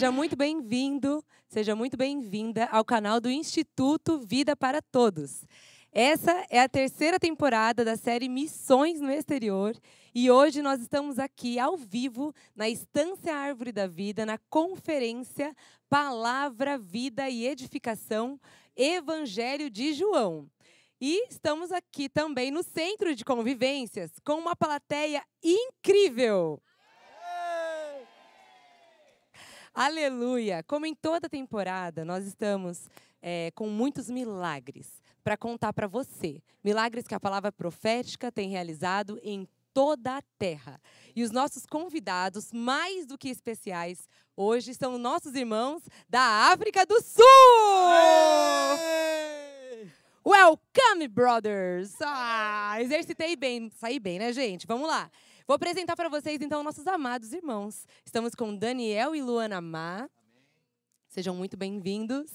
Seja muito bem-vindo, seja muito bem-vinda ao canal do Instituto Vida para Todos. Essa é a terceira temporada da série Missões no Exterior e hoje nós estamos aqui ao vivo na Estância Árvore da Vida, na conferência Palavra, Vida e Edificação Evangelho de João. E estamos aqui também no Centro de Convivências com uma plateia incrível. Aleluia! Como em toda temporada, nós estamos é, com muitos milagres para contar para você. Milagres que a palavra profética tem realizado em toda a terra. E os nossos convidados, mais do que especiais, hoje são nossos irmãos da África do Sul! Welcome, brothers! Ah, exercitei bem, saí bem, né, gente? Vamos lá! Vou apresentar para vocês, então, nossos amados irmãos. Estamos com Daniel e Luana Má. Sejam muito bem-vindos.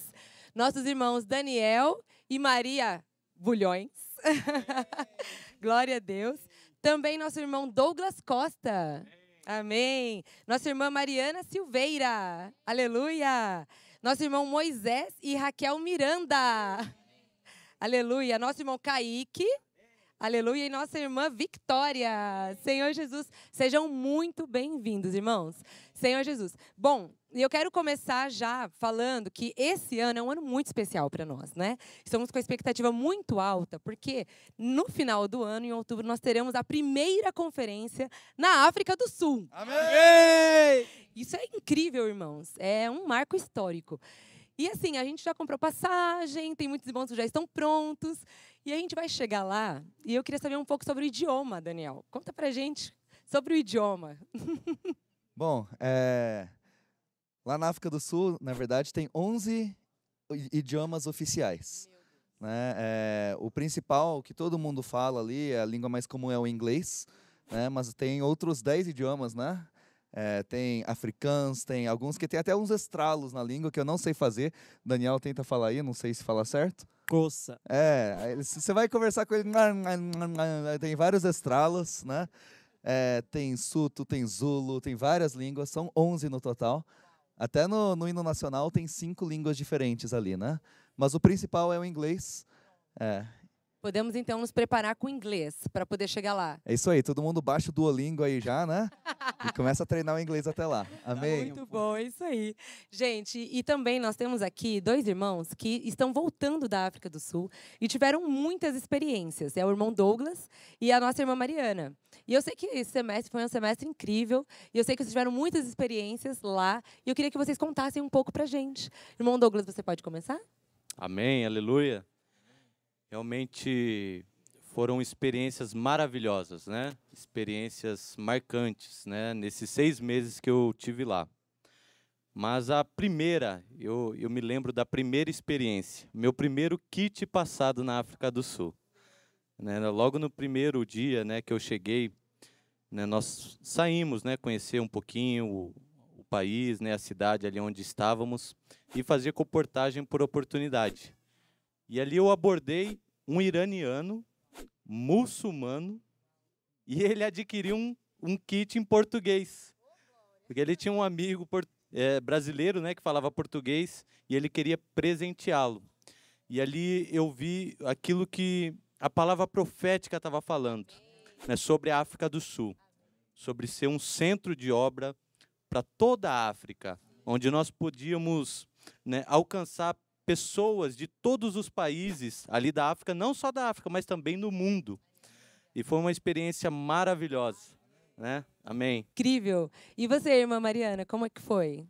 Nossos irmãos Daniel e Maria Bulhões. Glória a Deus. Também nosso irmão Douglas Costa. Amém. Amém. Nossa irmã Mariana Silveira. Aleluia. Nosso irmão Moisés e Raquel Miranda. Amém. Aleluia. Nosso irmão Kaique Aleluia. E nossa irmã Victória. Senhor Jesus, sejam muito bem-vindos, irmãos. Senhor Jesus. Bom, eu quero começar já falando que esse ano é um ano muito especial para nós, né? Estamos com a expectativa muito alta, porque no final do ano, em outubro, nós teremos a primeira conferência na África do Sul. Amém! Isso é incrível, irmãos. É um marco histórico. E assim, a gente já comprou passagem, tem muitos irmãos que já estão prontos. E a gente vai chegar lá. E eu queria saber um pouco sobre o idioma, Daniel. Conta pra gente sobre o idioma. Bom, é... lá na África do Sul, na verdade, tem 11 idiomas oficiais. Né? É... O principal, que todo mundo fala ali, é a língua mais comum é o inglês, né? mas tem outros 10 idiomas, né? É, tem africanos, tem alguns que tem até uns estralos na língua que eu não sei fazer. Daniel tenta falar aí, não sei se falar certo. Coça. É, você vai conversar com ele, tem vários estralos, né? É, tem suto, tem zulo, tem várias línguas, são 11 no total. Até no, no hino nacional tem cinco línguas diferentes ali, né? Mas o principal é o inglês. É, Podemos então nos preparar com inglês para poder chegar lá. É isso aí, todo mundo baixa o Duolingo aí já, né? e começa a treinar o inglês até lá. Tá Amém. Muito bom, é isso aí. Gente, e também nós temos aqui dois irmãos que estão voltando da África do Sul e tiveram muitas experiências. É o irmão Douglas e a nossa irmã Mariana. E eu sei que esse semestre foi um semestre incrível e eu sei que vocês tiveram muitas experiências lá e eu queria que vocês contassem um pouco a gente. Irmão Douglas, você pode começar? Amém, aleluia. Realmente foram experiências maravilhosas, né? Experiências marcantes, né? Nesses seis meses que eu tive lá. Mas a primeira, eu, eu me lembro da primeira experiência, meu primeiro kit passado na África do Sul. Né, logo no primeiro dia né, que eu cheguei, né, nós saímos, né, conhecer um pouquinho o, o país, né, a cidade ali onde estávamos e fazer comportagem por oportunidade. E ali eu abordei um iraniano, muçulmano, e ele adquiriu um, um kit em português. Porque ele tinha um amigo é, brasileiro né, que falava português e ele queria presenteá-lo. E ali eu vi aquilo que a palavra profética estava falando, né, sobre a África do Sul, sobre ser um centro de obra para toda a África, onde nós podíamos né, alcançar pessoas de todos os países ali da África, não só da África, mas também do mundo. E foi uma experiência maravilhosa, né? Amém. Incrível. E você, irmã Mariana, como é que foi?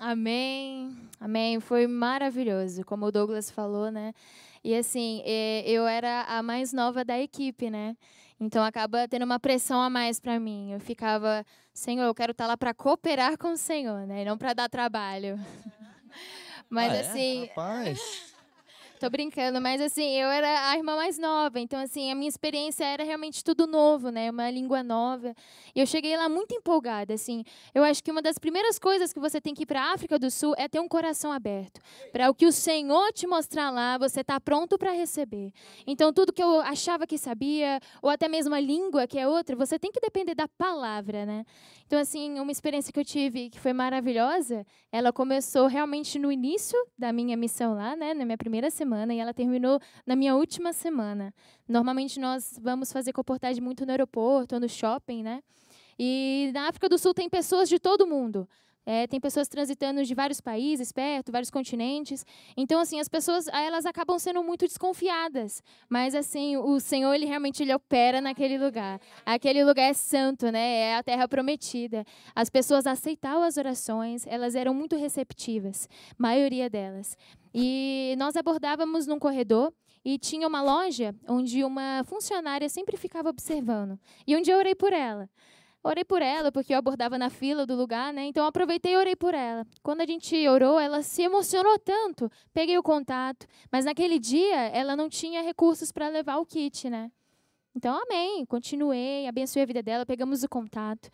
Amém, amém. Foi maravilhoso, como o Douglas falou, né? E assim, é, eu era a mais nova da equipe, né? Então acaba tendo uma pressão a mais para mim. Eu ficava, Senhor, eu quero estar tá lá para cooperar com o Senhor, né? E não para dar trabalho. Ah, Mas ah, assim. É? Rapaz. Tô brincando, mas assim, eu era a irmã mais nova, então assim, a minha experiência era realmente tudo novo, né? Uma língua nova. E eu cheguei lá muito empolgada, assim. Eu acho que uma das primeiras coisas que você tem que ir para a África do Sul é ter um coração aberto. Para o que o Senhor te mostrar lá, você tá pronto para receber. Então tudo que eu achava que sabia, ou até mesmo a língua, que é outra, você tem que depender da palavra, né? Então assim, uma experiência que eu tive que foi maravilhosa, ela começou realmente no início da minha missão lá, né, na minha primeira semana semana e ela terminou na minha última semana. Normalmente nós vamos fazer comportagem muito no aeroporto ou no shopping, né? E na África do Sul tem pessoas de todo mundo. É, tem pessoas transitando de vários países perto, vários continentes. Então, assim, as pessoas ah, elas acabam sendo muito desconfiadas. Mas, assim, o Senhor, ele realmente ele opera naquele lugar. Aquele lugar é santo, né? É a terra prometida. As pessoas aceitavam as orações, elas eram muito receptivas, maioria delas. E nós abordávamos num corredor e tinha uma loja onde uma funcionária sempre ficava observando. E um dia eu orei por ela. Orei por ela, porque eu abordava na fila do lugar, né? Então aproveitei e orei por ela. Quando a gente orou, ela se emocionou tanto. Peguei o contato, mas naquele dia ela não tinha recursos para levar o kit, né? Então, amém. Continuei, abençoei a vida dela, pegamos o contato.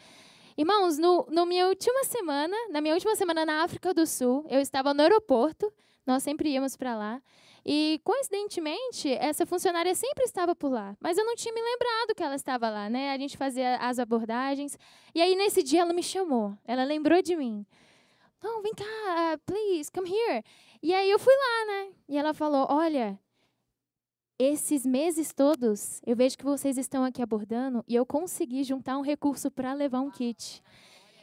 Irmãos, no, no minha última semana, na minha última semana na África do Sul, eu estava no aeroporto, nós sempre íamos para lá. E, coincidentemente, essa funcionária sempre estava por lá. Mas eu não tinha me lembrado que ela estava lá, né? A gente fazia as abordagens. E aí, nesse dia, ela me chamou. Ela lembrou de mim. Não, vem cá, please, come here. E aí eu fui lá, né? E ela falou: Olha, esses meses todos, eu vejo que vocês estão aqui abordando e eu consegui juntar um recurso para levar um kit.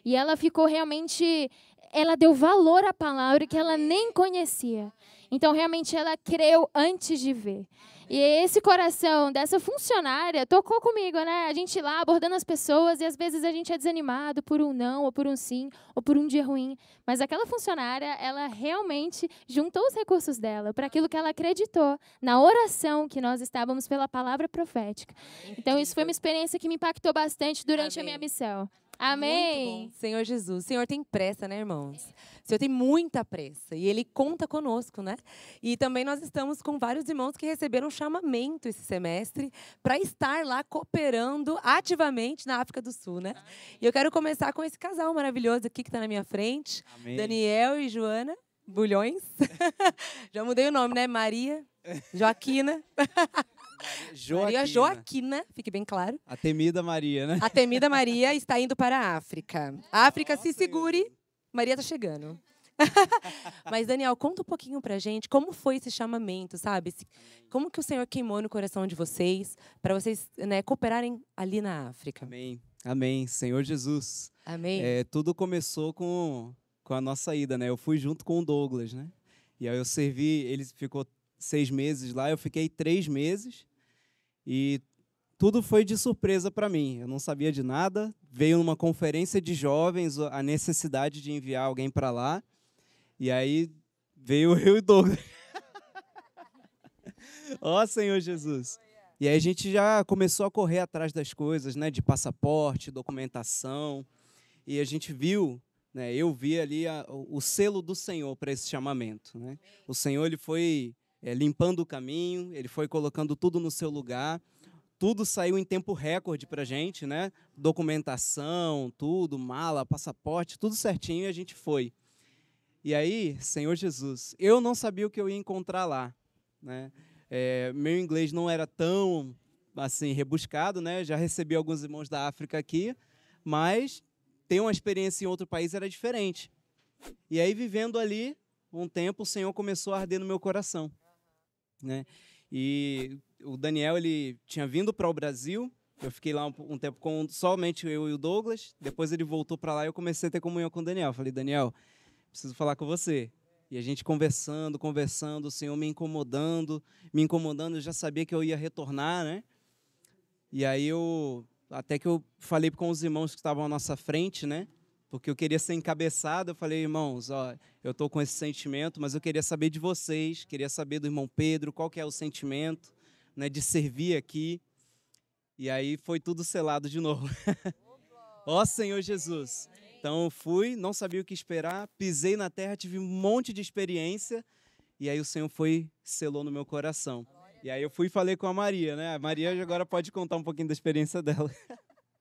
E ela ficou realmente. Ela deu valor à palavra que ela nem conhecia. Então, realmente, ela creu antes de ver. E esse coração dessa funcionária tocou comigo, né? A gente lá abordando as pessoas e às vezes a gente é desanimado por um não, ou por um sim, ou por um dia ruim. Mas aquela funcionária, ela realmente juntou os recursos dela para aquilo que ela acreditou na oração que nós estávamos pela palavra profética. Então, isso foi uma experiência que me impactou bastante durante Amém. a minha missão. Amém. Senhor Jesus, o Senhor tem pressa, né, irmãos? O Senhor tem muita pressa e Ele conta conosco, né? E também nós estamos com vários irmãos que receberam chamamento esse semestre para estar lá cooperando ativamente na África do Sul, né? Amém. E eu quero começar com esse casal maravilhoso aqui que está na minha frente, Amém. Daniel e Joana Bulhões. Já mudei o nome, né? Maria, Joaquina. Joaquina. Maria Joaquina, fique bem claro. A temida Maria, né? A temida Maria está indo para a África. A África, Nossa, se segure, Maria está chegando. Mas, Daniel, conta um pouquinho para gente como foi esse chamamento, sabe? como que o Senhor queimou no coração de vocês para vocês né, cooperarem ali na África? Amém. Amém. Senhor Jesus. Amém. É, tudo começou com, com a nossa ida, né? Eu fui junto com o Douglas, né? E aí eu servi, ele ficou seis meses lá, eu fiquei três meses e tudo foi de surpresa para mim. Eu não sabia de nada. Veio numa conferência de jovens a necessidade de enviar alguém para lá. E aí veio o e Douglas. Ó oh, Senhor Jesus. E aí a gente já começou a correr atrás das coisas, né, de passaporte, documentação. E a gente viu, né, eu vi ali a, o selo do Senhor para esse chamamento, né? O Senhor ele foi é, limpando o caminho, ele foi colocando tudo no seu lugar. Tudo saiu em tempo recorde para a gente, né? Documentação, tudo, mala, passaporte, tudo certinho e a gente foi. E aí, Senhor Jesus, eu não sabia o que eu ia encontrar lá, né? É, meu inglês não era tão assim rebuscado, né? Já recebi alguns irmãos da África aqui, mas ter uma experiência em outro país era diferente. E aí, vivendo ali um tempo, o Senhor começou a arder no meu coração né? E o Daniel ele tinha vindo para o Brasil. Eu fiquei lá um, um, tempo com somente eu e o Douglas. Depois ele voltou para lá e eu comecei a ter comunhão com o Daniel. Falei, Daniel, preciso falar com você. E a gente conversando, conversando, o Senhor me incomodando, me incomodando. Eu já sabia que eu ia retornar, né? E aí eu até que eu falei com os irmãos que estavam à nossa frente, né? porque eu queria ser encabeçado. Eu falei, irmãos, ó, eu estou com esse sentimento, mas eu queria saber de vocês, queria saber do irmão Pedro, qual que é o sentimento né, de servir aqui. E aí foi tudo selado de novo. Ó Senhor Jesus. Então fui, não sabia o que esperar, pisei na terra, tive um monte de experiência, e aí o Senhor foi, selou no meu coração. E aí eu fui e falei com a Maria, né? A Maria agora pode contar um pouquinho da experiência dela.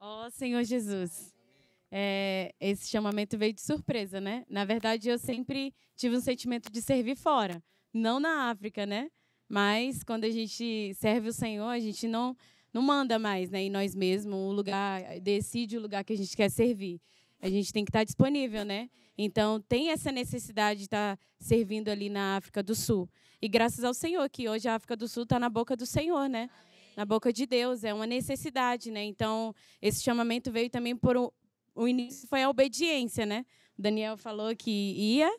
Ó oh, Senhor Jesus é, esse chamamento veio de surpresa, né? Na verdade, eu sempre tive um sentimento de servir fora, não na África, né? Mas quando a gente serve o Senhor, a gente não não manda mais, né? E nós mesmos o lugar decide o lugar que a gente quer servir. A gente tem que estar disponível, né? Então tem essa necessidade de estar servindo ali na África do Sul. E graças ao Senhor que hoje a África do Sul está na boca do Senhor, né? na boca de Deus, é uma necessidade, né? Então, esse chamamento veio também por, o início foi a obediência, né? O Daniel falou que ia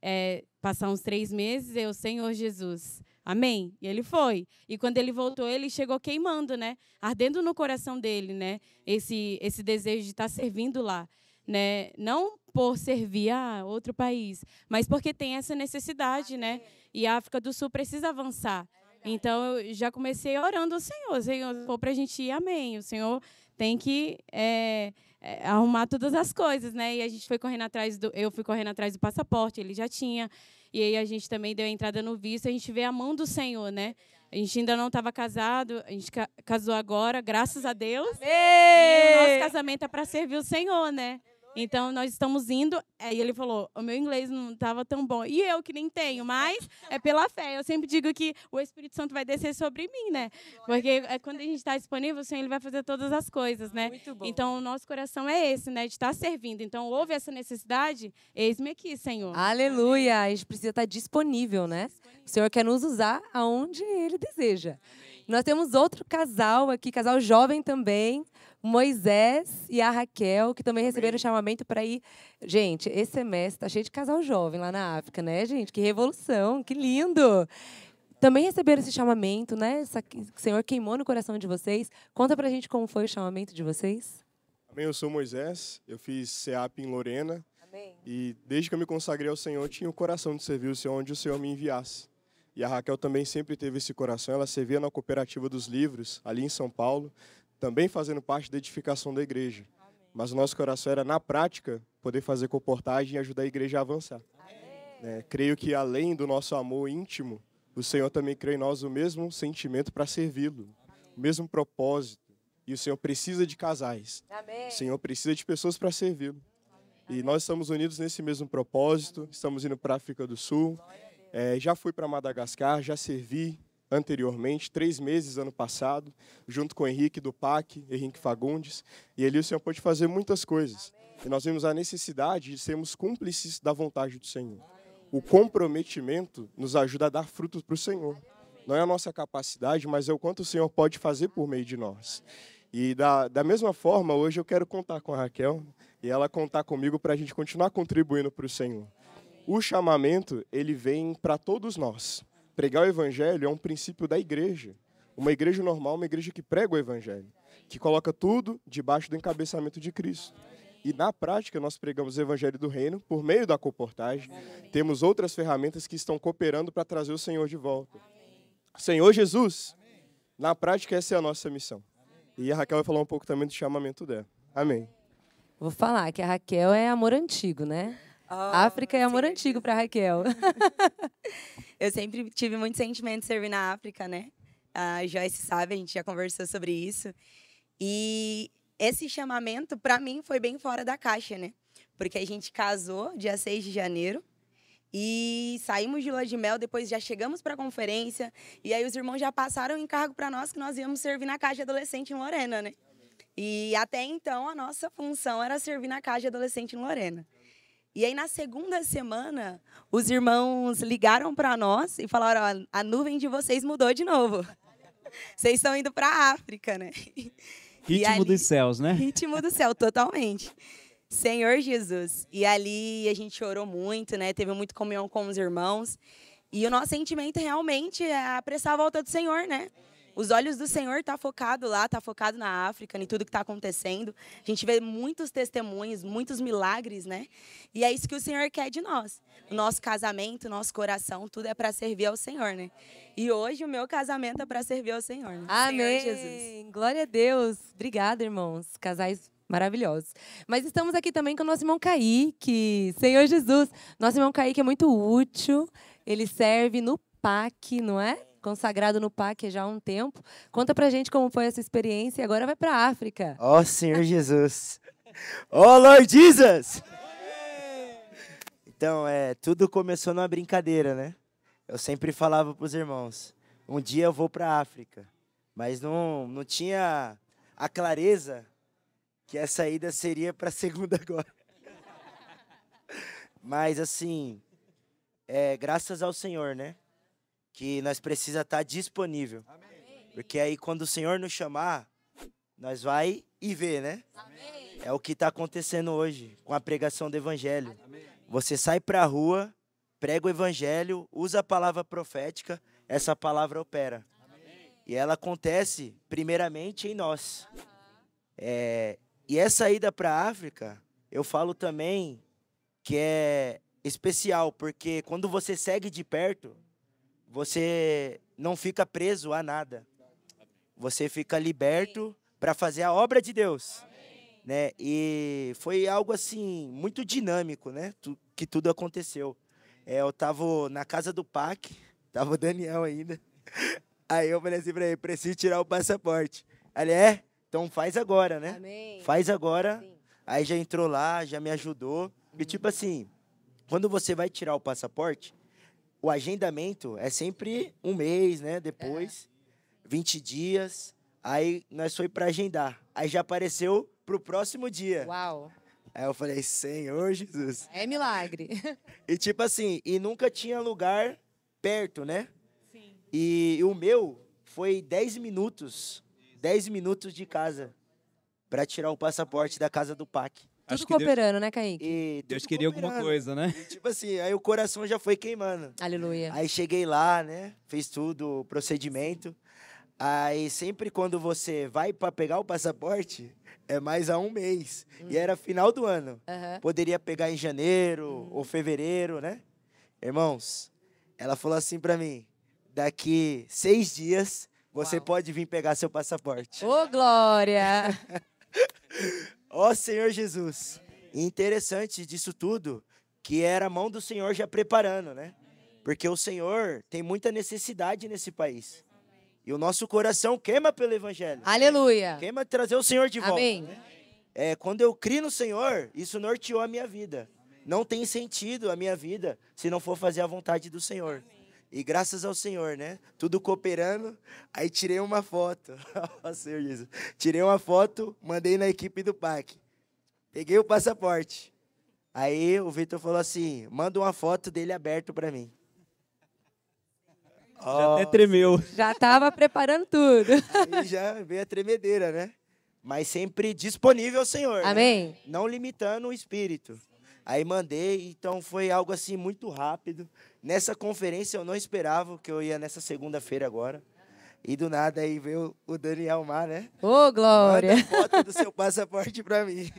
é, passar uns três meses, eu, Senhor Jesus. Amém. E ele foi. E quando ele voltou, ele chegou queimando, né? Ardendo no coração dele, né? Esse, esse desejo de estar tá servindo lá, né? Não por servir a outro país, mas porque tem essa necessidade, né? E a África do Sul precisa avançar. Então eu já comecei orando ao Senhor, Senhor, se para a gente ir, amém. O Senhor tem que é, é, arrumar todas as coisas, né? E a gente foi correndo atrás do. Eu fui correndo atrás do passaporte, ele já tinha. E aí a gente também deu a entrada no visto, a gente vê a mão do Senhor, né? A gente ainda não estava casado, a gente casou agora, graças a Deus. Amém. E o nosso casamento é para servir o Senhor, né? Então nós estamos indo. Aí é, ele falou: o meu inglês não estava tão bom. E eu que nem tenho, mas é pela fé. Eu sempre digo que o Espírito Santo vai descer sobre mim, né? Porque é quando a gente está disponível, o Senhor ele vai fazer todas as coisas, né? Muito bom. Então o nosso coração é esse, né? De estar tá servindo. Então houve essa necessidade, eis-me aqui, Senhor. Aleluia! A gente precisa estar tá disponível, né? O Senhor quer nos usar aonde Ele deseja. Amém. Nós temos outro casal aqui, casal jovem também, Moisés e a Raquel, que também receberam Amém. chamamento para ir. Gente, esse semestre está cheio de casal jovem lá na África, né, gente? Que revolução, que lindo! Também receberam esse chamamento, né? o Senhor queimou no coração de vocês. Conta pra gente como foi o chamamento de vocês. Amém, eu sou Moisés, eu fiz CEAP em Lorena. Amém. E desde que eu me consagrei ao Senhor, tinha o coração de servir o Senhor onde o Senhor me enviasse. E a Raquel também sempre teve esse coração. Ela servia na cooperativa dos livros, ali em São Paulo, também fazendo parte da edificação da igreja. Amém. Mas o nosso coração era, na prática, poder fazer comportagem e ajudar a igreja a avançar. É, creio que, além do nosso amor íntimo, o Senhor também criou em nós o mesmo sentimento para servi-lo, o mesmo propósito. E o Senhor precisa de casais. Amém. O Senhor precisa de pessoas para servi-lo. E nós estamos unidos nesse mesmo propósito, estamos indo para a África do Sul. É, já fui para Madagascar, já servi anteriormente, três meses ano passado, junto com o Henrique do PAC, Henrique Fagundes, e ali o Senhor pôde fazer muitas coisas. E nós vimos a necessidade de sermos cúmplices da vontade do Senhor. O comprometimento nos ajuda a dar frutos para o Senhor. Não é a nossa capacidade, mas é o quanto o Senhor pode fazer por meio de nós. E da, da mesma forma, hoje eu quero contar com a Raquel e ela contar comigo para a gente continuar contribuindo para o Senhor o chamamento ele vem para todos nós. Pregar o evangelho é um princípio da igreja. Uma igreja normal, é uma igreja que prega o evangelho, que coloca tudo debaixo do encabeçamento de Cristo. E na prática nós pregamos o evangelho do reino por meio da comportagem. Temos outras ferramentas que estão cooperando para trazer o Senhor de volta. Senhor Jesus, na prática essa é a nossa missão. E a Raquel vai falar um pouco também do chamamento dela. Amém. Vou falar que a Raquel é amor antigo, né? Oh, África é amor sim. antigo para Raquel. eu sempre tive muito sentimento de servir na África, né? A Joyce sabe, a gente já conversou sobre isso. E esse chamamento, para mim, foi bem fora da caixa, né? Porque a gente casou dia 6 de janeiro e saímos de Lua de Mel, depois já chegamos para a conferência. E aí os irmãos já passaram o encargo para nós que nós íamos servir na Caixa Adolescente em Lorena, né? E até então a nossa função era servir na Caixa Adolescente em Lorena. E aí, na segunda semana, os irmãos ligaram para nós e falaram: a nuvem de vocês mudou de novo. Vocês estão indo para a África, né? Ritmo ali, dos céus, né? Ritmo do céu, totalmente. Senhor Jesus. E ali a gente chorou muito, né? Teve muito comunhão com os irmãos. E o nosso sentimento realmente é apressar a volta do Senhor, né? Os olhos do Senhor estão tá focados lá, está focado na África, em tudo que está acontecendo. A gente vê muitos testemunhos, muitos milagres, né? E é isso que o Senhor quer de nós. O nosso casamento, nosso coração, tudo é para servir ao Senhor, né? E hoje o meu casamento é para servir ao Senhor. Né? Amém. Senhor Jesus. Glória a Deus. Obrigada, irmãos. Casais maravilhosos. Mas estamos aqui também com o nosso irmão Kaique. Senhor Jesus, nosso irmão Kaique é muito útil. Ele serve no PAC, não é? consagrado no PAC já há um tempo. Conta pra gente como foi essa experiência e agora vai pra África. Ó oh, Senhor Jesus! oh Lord Jesus! Então, é, tudo começou numa brincadeira, né? Eu sempre falava pros irmãos, um dia eu vou pra África. Mas não, não tinha a clareza que a saída seria pra segunda agora. Mas assim, é, graças ao Senhor, né? que nós precisa estar tá disponível. Amém. Porque aí quando o Senhor nos chamar, nós vai e vê, né? Amém. É o que está acontecendo hoje com a pregação do evangelho. Amém. Você sai para a rua, prega o evangelho, usa a palavra profética, essa palavra opera. E ela acontece primeiramente em nós. Uhum. É, e essa ida para a África, eu falo também que é especial, porque quando você segue de perto, você não fica preso a nada. Você fica liberto para fazer a obra de Deus. Né? E foi algo assim muito dinâmico, né? Que tudo aconteceu. É, eu tava na casa do PAC, tava o Daniel ainda. Aí eu falei assim para ele, preciso tirar o passaporte. ele, é? Então faz agora, né? Amém. Faz agora. Sim. Aí já entrou lá, já me ajudou. E tipo assim, quando você vai tirar o passaporte, o agendamento é sempre um mês, né? Depois, é. 20 dias. Aí nós foi para agendar. Aí já apareceu pro próximo dia. Uau. Aí eu falei, Senhor Jesus. É milagre. E tipo assim, e nunca tinha lugar perto, né? Sim. E, e o meu foi 10 minutos, 10 minutos de casa para tirar o passaporte da casa do PAC. Tudo cooperando, Deus... né, Kaique? E Deus queria alguma coisa, né? E, tipo assim, aí o coração já foi queimando. Aleluia. Aí cheguei lá, né? Fez tudo, o procedimento. Aí sempre quando você vai para pegar o passaporte, é mais a um mês. Hum. E era final do ano. Uhum. Poderia pegar em janeiro hum. ou fevereiro, né? Irmãos, ela falou assim para mim: daqui seis dias você Uau. pode vir pegar seu passaporte. Ô, oh, Glória! Ó Senhor Jesus. E interessante disso tudo, que era a mão do Senhor já preparando, né? Porque o Senhor tem muita necessidade nesse país. E o nosso coração queima pelo Evangelho. Aleluia. Queima trazer o Senhor de volta. Amém. É, quando eu crio no Senhor, isso norteou a minha vida. Não tem sentido a minha vida se não for fazer a vontade do Senhor. E graças ao Senhor, né? Tudo cooperando. Aí tirei uma foto. Senhor Jesus. Tirei uma foto, mandei na equipe do PAC. Peguei o passaporte. Aí o Vitor falou assim: manda uma foto dele aberto para mim. Já oh, até tremeu. Já estava preparando tudo. Aí já veio a tremedeira, né? Mas sempre disponível ao Senhor. Né? Amém. Né? Não limitando o espírito. Aí mandei, então foi algo assim muito rápido. Nessa conferência eu não esperava que eu ia nessa segunda-feira agora. E do nada aí veio o Daniel Mar, né? Ô, oh, Glória! Manda foto do seu passaporte para mim.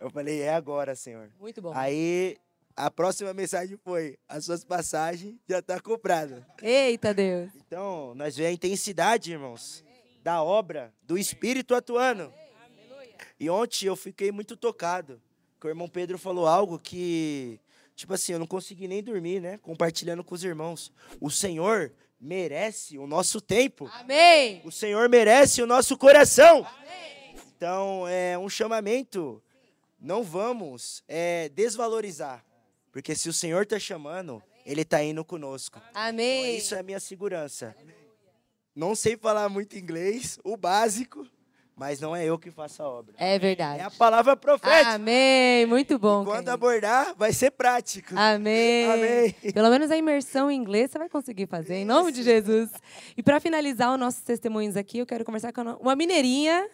Eu falei, é agora, senhor. Muito bom. Aí a próxima mensagem foi: as suas passagens já tá comprada. Eita Deus! Então, nós vemos a intensidade, irmãos, Amém. da obra, do Espírito atuando. Amém. E ontem eu fiquei muito tocado, que o irmão Pedro falou algo que Tipo assim, eu não consegui nem dormir, né? Compartilhando com os irmãos. O Senhor merece o nosso tempo. Amém. O Senhor merece o nosso coração. Amém. Então, é um chamamento. Não vamos é, desvalorizar. Porque se o Senhor está chamando, Ele está indo conosco. Amém. Então, isso é a minha segurança. Não sei falar muito inglês, o básico mas não é eu que faço a obra. É verdade. É a palavra profética. Amém. Muito bom. E quando querido. abordar, vai ser prático. Amém. Amém. Pelo menos a imersão em inglês você vai conseguir fazer, em nome de Jesus. E para finalizar os nossos testemunhos aqui, eu quero conversar com uma mineirinha,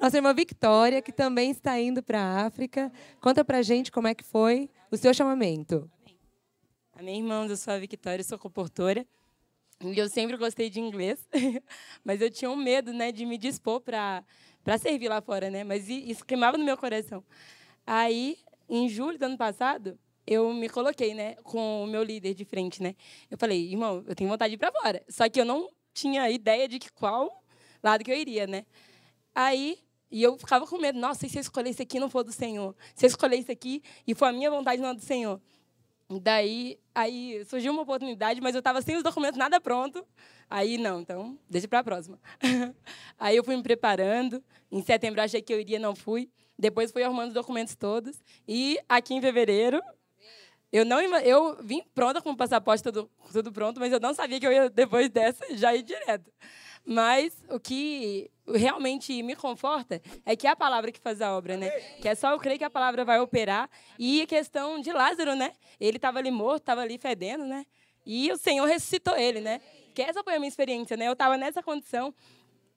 nossa irmã Victoria, que também está indo para a África. Conta para gente como é que foi o seu chamamento. Amém, Amém irmãos. Eu sou a Victoria, sou comportora. E eu sempre gostei de inglês, mas eu tinha um medo né, de me dispor para servir lá fora, né? Mas isso queimava no meu coração. Aí, em julho do ano passado, eu me coloquei, né, com o meu líder de frente, né? Eu falei, irmão, eu tenho vontade de ir para fora. Só que eu não tinha ideia de que qual lado que eu iria, né? Aí, e eu ficava com medo, nossa, e se eu escolher isso aqui não for do Senhor? Se eu escolher isso aqui e for a minha vontade não é do Senhor? Daí, aí surgiu uma oportunidade, mas eu estava sem os documentos, nada pronto. Aí, não, então, deixa para a próxima. aí eu fui me preparando. Em setembro achei que eu iria, não fui. Depois fui arrumando os documentos todos. E aqui em fevereiro, eu não eu vim pronta com o passaporte tudo, tudo pronto, mas eu não sabia que eu ia, depois dessa, já ir direto. Mas o que realmente me conforta é que é a palavra que faz a obra, né? Que é só eu crer que a palavra vai operar. E a questão de Lázaro, né? Ele estava ali morto, estava ali fedendo, né? E o Senhor ressuscitou ele, né? Que essa foi a minha experiência, né? Eu estava nessa condição.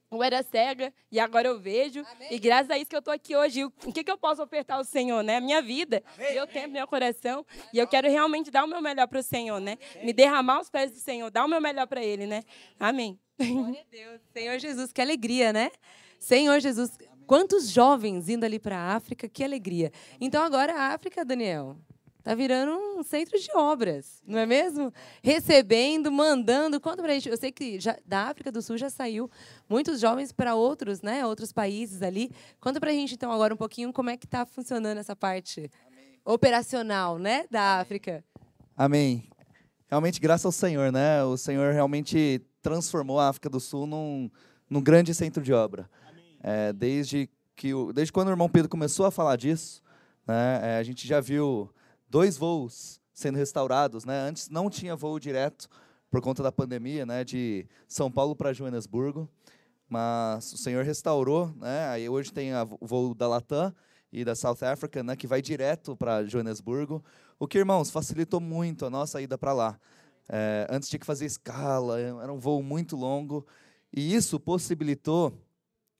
Eu era cega e agora eu vejo. Amém. E graças a isso que eu estou aqui hoje. O que, que eu posso ofertar ao Senhor, né? Minha vida, Amém. meu tempo, meu coração. E eu quero realmente dar o meu melhor para o Senhor, né? Me derramar aos pés do Senhor, dar o meu melhor para Ele, né? Amém. Glória a Deus. Senhor Jesus, que alegria, né? Senhor Jesus, quantos jovens indo ali para a África, que alegria. Então agora a África, Daniel, tá virando um centro de obras, não é mesmo? Recebendo, mandando. Conta a gente. Eu sei que já, da África do Sul já saiu muitos jovens para outros, né? Outros países ali. Conta a gente então agora um pouquinho como é que está funcionando essa parte Amém. operacional, né, da África. Amém. Realmente graças ao Senhor, né? O Senhor realmente transformou a África do Sul num, num grande centro de obra. É, desde, que o, desde quando o irmão Pedro começou a falar disso, né, é, a gente já viu dois voos sendo restaurados. Né? Antes não tinha voo direto por conta da pandemia, né, de São Paulo para Joanesburgo, mas o Senhor restaurou. Né? Aí hoje tem o voo da Latam e da South Africa, né, que vai direto para Joanesburgo. O que, irmãos, facilitou muito a nossa ida para lá. É, antes tinha que fazer escala, é, era um voo muito longo. E isso possibilitou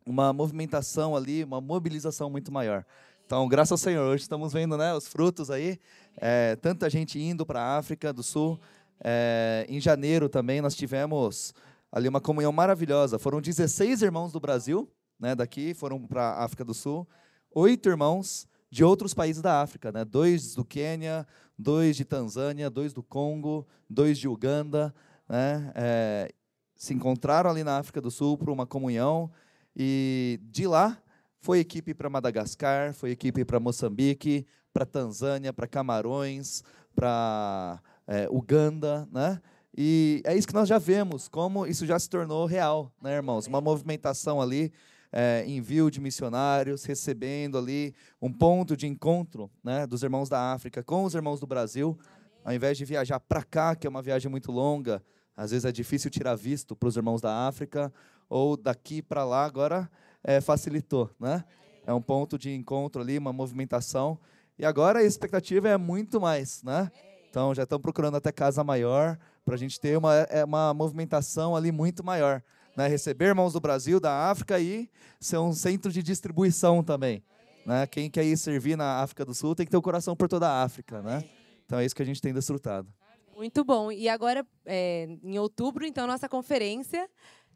uma movimentação ali, uma mobilização muito maior. Então, graças ao Senhor, hoje estamos vendo né, os frutos aí, é, tanta gente indo para a África do Sul. É, em janeiro também nós tivemos ali uma comunhão maravilhosa. Foram 16 irmãos do Brasil, né, daqui, foram para a África do Sul, oito irmãos de outros países da África, né? dois do Quênia, dois de Tanzânia, dois do Congo, dois de Uganda, né? É, se encontraram ali na África do Sul para uma comunhão e de lá foi equipe para Madagascar, foi equipe para Moçambique, para Tanzânia, para Camarões, para é, Uganda, né? E é isso que nós já vemos, como isso já se tornou real, né, irmãos? Uma movimentação ali é, envio de missionários, recebendo ali um ponto de encontro né, dos irmãos da África com os irmãos do Brasil, ao invés de viajar para cá, que é uma viagem muito longa, às vezes é difícil tirar visto para os irmãos da África, ou daqui para lá, agora é, facilitou, né? É um ponto de encontro ali, uma movimentação. E agora a expectativa é muito mais, né? Então já estão procurando até casa maior para a gente ter uma, é, uma movimentação ali muito maior né, receber irmãos do Brasil, da África e ser um centro de distribuição também. Né? Quem quer ir servir na África do Sul tem que ter o um coração por toda a África. Né? Então é isso que a gente tem desfrutado. Muito bom. E agora, é, em outubro, então, nossa conferência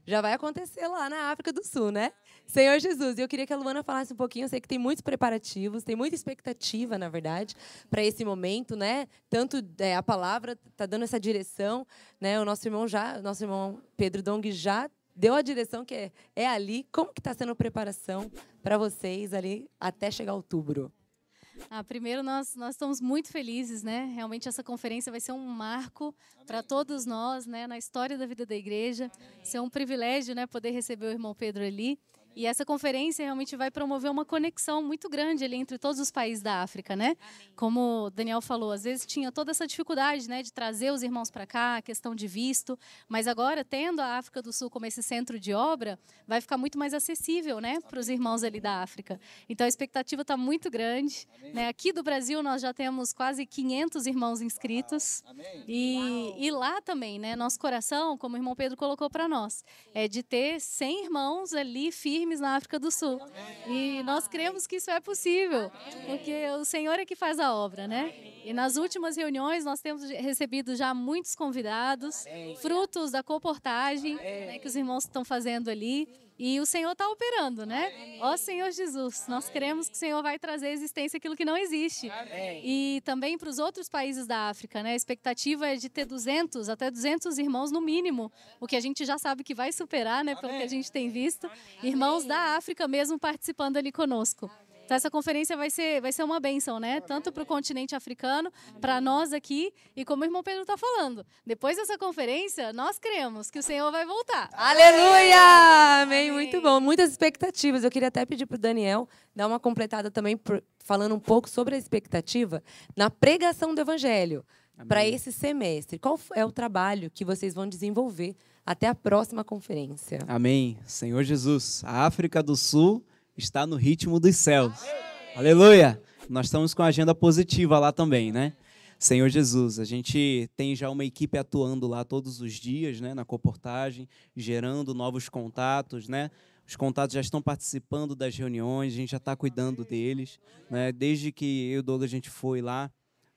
já vai acontecer lá na África do Sul, né? Senhor Jesus, eu queria que a Luana falasse um pouquinho. Eu sei que tem muitos preparativos, tem muita expectativa, na verdade, para esse momento, né? Tanto é, a palavra está dando essa direção, né? O nosso irmão já, nosso irmão Pedro Dong já deu a direção que é, é ali. Como que está sendo a preparação para vocês ali até chegar outubro? Ah, primeiro, nós, nós estamos muito felizes, né? Realmente, essa conferência vai ser um marco para todos nós, né? Na história da vida da igreja. Amém. Ser um privilégio, né? Poder receber o irmão Pedro ali. E essa conferência realmente vai promover uma conexão muito grande ali entre todos os países da África, né? Amém. Como o Daniel falou, às vezes tinha toda essa dificuldade, né, de trazer os irmãos para cá, a questão de visto, mas agora tendo a África do Sul como esse centro de obra, vai ficar muito mais acessível, né, para os irmãos ali da África. Então a expectativa está muito grande, né? Aqui do Brasil nós já temos quase 500 irmãos inscritos. Ah, e, e lá também, né, nosso coração, como o irmão Pedro colocou para nós, é de ter 100 irmãos ali firmes firmes na África do Sul. E nós cremos que isso é possível, porque o Senhor é que faz a obra, né? E nas últimas reuniões nós temos recebido já muitos convidados, frutos da comportagem né, que os irmãos estão fazendo ali. E o Senhor está operando, né? Amém. Ó Senhor Jesus, nós queremos cremos que o Senhor vai trazer à existência aquilo que não existe. Amém. E também para os outros países da África, né? A expectativa é de ter 200, até 200 irmãos no mínimo, o que a gente já sabe que vai superar, né? Pelo que a gente tem visto. Irmãos da África mesmo participando ali conosco. Então essa conferência vai ser, vai ser uma benção, né? Tanto para o continente africano, para nós aqui e como o irmão Pedro está falando. Depois dessa conferência, nós cremos que o Senhor vai voltar. Aleluia! Amém. Amém. Muito bom, muitas expectativas. Eu queria até pedir para o Daniel dar uma completada também falando um pouco sobre a expectativa na pregação do evangelho para esse semestre. Qual é o trabalho que vocês vão desenvolver até a próxima conferência? Amém. Senhor Jesus, a África do Sul está no ritmo dos céus. Aleluia! Nós estamos com a agenda positiva lá também, né? Senhor Jesus, a gente tem já uma equipe atuando lá todos os dias, né, na comportagem, gerando novos contatos, né? Os contatos já estão participando das reuniões, a gente já está cuidando deles, né? Desde que eu e o Douglas a gente foi lá,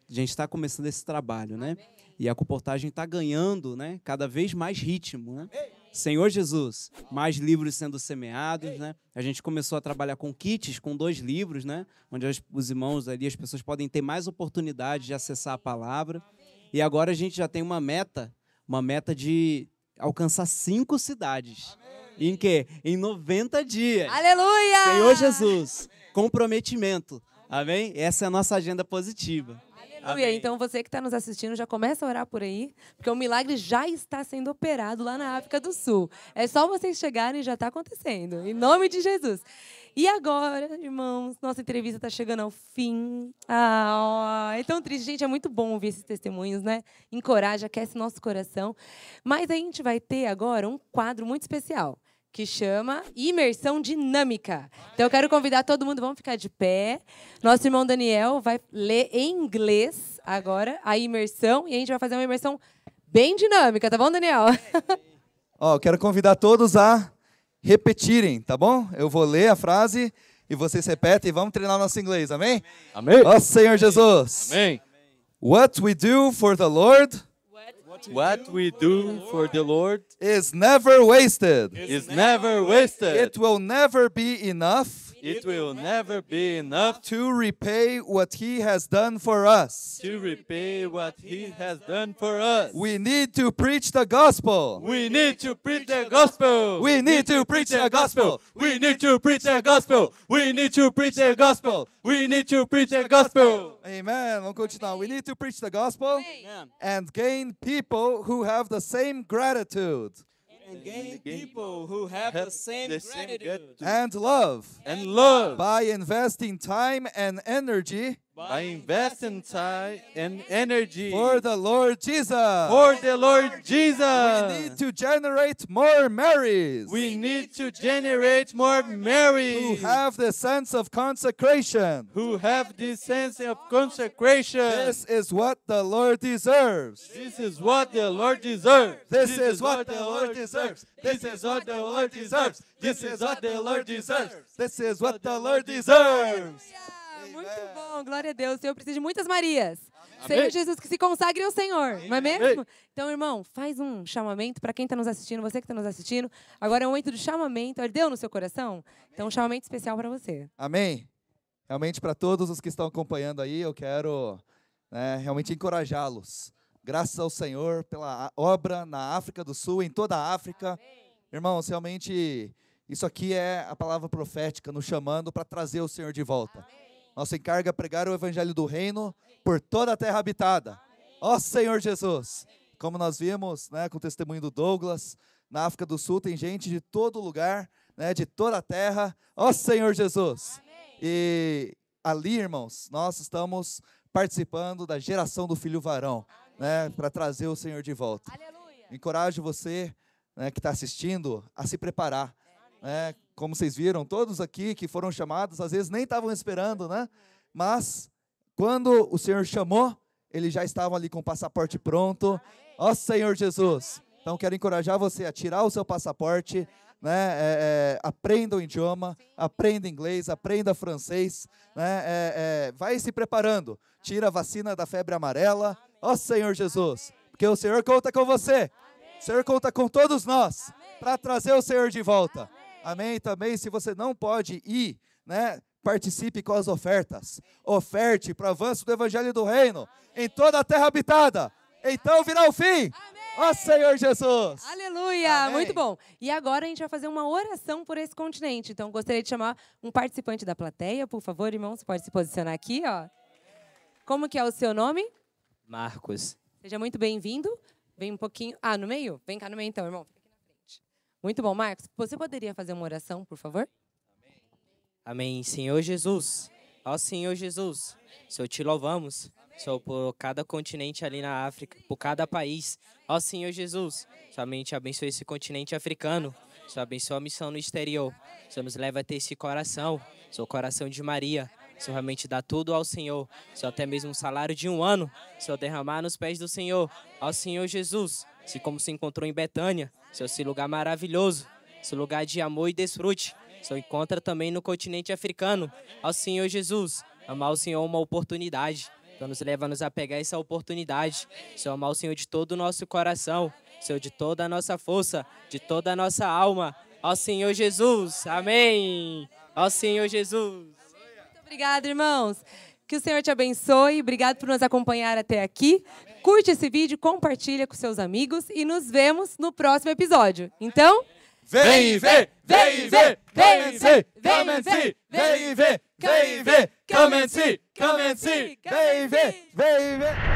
a gente está começando esse trabalho, né? E a comportagem está ganhando, né, cada vez mais ritmo, né? Senhor Jesus, mais livros sendo semeados, né? A gente começou a trabalhar com kits, com dois livros, né? Onde os irmãos ali, as pessoas podem ter mais oportunidade de acessar a palavra. E agora a gente já tem uma meta, uma meta de alcançar cinco cidades. Amém. Em quê? Em 90 dias. Aleluia! Senhor Jesus, comprometimento. Amém? Essa é a nossa agenda positiva. Aleluia. Amém. Então você que está nos assistindo já começa a orar por aí, porque o milagre já está sendo operado lá na África do Sul. É só vocês chegarem e já está acontecendo. Em nome de Jesus. E agora, irmãos, nossa entrevista está chegando ao fim. Ah, ó, é tão triste, gente. É muito bom ouvir esses testemunhos, né? Encoraja, aquece nosso coração. Mas a gente vai ter agora um quadro muito especial que chama Imersão Dinâmica. Então eu quero convidar todo mundo, vamos ficar de pé. Nosso irmão Daniel vai ler em inglês agora a imersão e a gente vai fazer uma imersão bem dinâmica, tá bom, Daniel? Ó, quero convidar todos a repetirem, tá bom? Eu vou ler a frase e vocês repetem e vamos treinar nosso inglês, amém? Amém. Ó Senhor Jesus. Amém. What we do for the Lord What we do for the Lord is never wasted. Is never wasted. It will never be enough. It will never be enough to repay what He has done for us. To repay what He has done for us. We need to preach the gospel. We need to preach the gospel. We need to preach the gospel. We need to preach the gospel. We need to preach the gospel. We need to preach the gospel. Amen. Vamos continuar. We need to preach the gospel and gain people who have the same gratitude gain people who have, have the same the gratitude same and love and love by investing time and energy by investing time and energy for the Lord Jesus. For the Lord Jesus. We need to generate more Marys. We need to generate more Marys. Who have the sense of consecration. Who have the sense of consecration. This is what the Lord deserves. This is what the Lord deserves. This is what the Lord deserves. This is what the Lord deserves. This is what the Lord deserves. This is what the Lord deserves. Muito é. bom, glória a Deus. Eu preciso de muitas Marias. Amém. Senhor Jesus, que se consagre ao Senhor, Amém. não é mesmo? Amém. Então, irmão, faz um chamamento para quem está nos assistindo, você que está nos assistindo. Agora é o momento do chamamento. Ardeu no seu coração? Então, um chamamento especial para você. Amém. Realmente, para todos os que estão acompanhando aí, eu quero né, realmente encorajá-los. Graças ao Senhor pela obra na África do Sul, em toda a África. Irmãos, realmente isso aqui é a palavra profética nos chamando para trazer o Senhor de volta. Amém. Nossa encarga é pregar o evangelho do reino por toda a terra habitada. Ó oh, Senhor Jesus! Como nós vimos né, com o testemunho do Douglas, na África do Sul tem gente de todo lugar, né, de toda a terra. Ó oh, Senhor Jesus! E ali, irmãos, nós estamos participando da geração do filho varão, né, para trazer o Senhor de volta. Aleluia. Encorajo você né, que está assistindo a se preparar. Né, como vocês viram, todos aqui que foram chamados, às vezes nem estavam esperando, né? Mas quando o Senhor chamou, eles já estavam ali com o passaporte pronto. Ó oh, Senhor Jesus! Então quero encorajar você a tirar o seu passaporte, né? É, é, aprenda o idioma, aprenda inglês, aprenda francês, né? É, é, vai se preparando. Tira a vacina da febre amarela. Ó oh, Senhor Jesus! Porque o Senhor conta com você. O Senhor conta com todos nós para trazer o Senhor de volta. Amém? Também, se você não pode ir, né? Participe com as ofertas. Oferte para o avanço do Evangelho do Reino Amém. em toda a terra habitada. Amém. Então virá o fim. Ó Senhor Jesus! Aleluia! Amém. Muito bom. E agora a gente vai fazer uma oração por esse continente. Então gostaria de chamar um participante da plateia, por favor, irmão, você pode se posicionar aqui, ó. Como que é o seu nome? Marcos. Seja muito bem-vindo. Vem um pouquinho. Ah, no meio? Vem cá no meio então, irmão. Muito bom, Marcos. Você poderia fazer uma oração, por favor? Amém. Amém. Senhor Jesus. Amém. Ó Senhor Jesus. Amém. Senhor, te louvamos. Amém. Senhor, por cada continente ali na África, por cada país. Ó Senhor Jesus. Somente abençoe esse continente africano. Senhor, abençoe a missão no exterior. Senhor, nos leva a ter esse coração. Seu coração de Maria. Senhor, realmente dá tudo ao Senhor. Senhor, até mesmo um salário de um ano. Senhor, derramar nos pés do Senhor. Ó Senhor Jesus. Assim como se encontrou em Betânia, seu esse lugar maravilhoso, esse lugar de amor e desfrute. Se encontra também no continente africano. Ao Senhor Jesus, amar o Senhor é uma oportunidade. Então nos leva-nos a pegar essa oportunidade. Se amar o Senhor de todo o nosso coração, Senhor, de toda a nossa força, de toda a nossa alma. Ao Senhor Jesus, amém. Ao Senhor Jesus. Muito obrigado, irmãos. Que o Senhor te abençoe. Obrigado por nos acompanhar até aqui. Amém. Curte esse vídeo, compartilha com seus amigos e nos vemos no próximo episódio. Então, vem ver, vem ver, vem ver, vem ver, vem ver, vem ver, vem, vem e come vem ver, vem ver.